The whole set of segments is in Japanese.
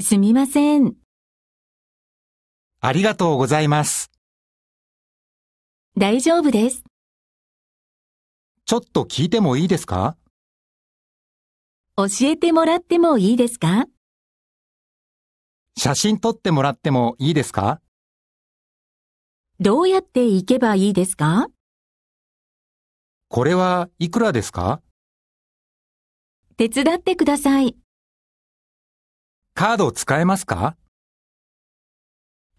すみません。ありがとうございます。大丈夫です。ちょっと聞いてもいいですか教えてもらってもいいですか写真撮ってもらってもいいですかどうやって行けばいいですかこれはいくらですか手伝ってください。カード使えますか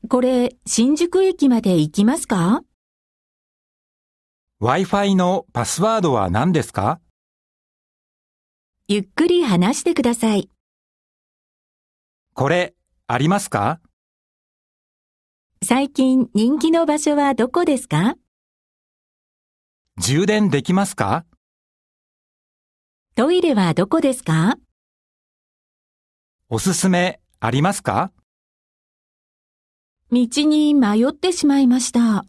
これ、新宿駅まで行きますか ?Wi-Fi のパスワードは何ですかゆっくり話してください。これ、ありますか最近人気の場所はどこですか充電できますかトイレはどこですかおすすめありますか道に迷ってしまいました。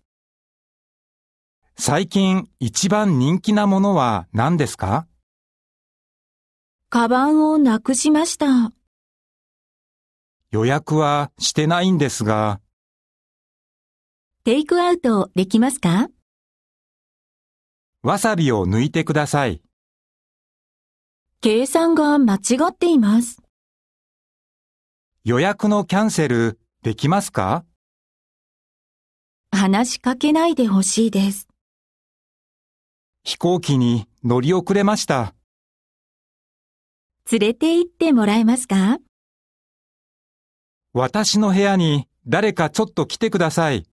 最近一番人気なものは何ですかカバンをなくしました。予約はしてないんですが。テイクアウトできますかわさびを抜いてください。計算が間違っています。予約のキャンセルできますか話しかけないでほしいです。飛行機に乗り遅れました。連れて行ってもらえますか私の部屋に誰かちょっと来てください。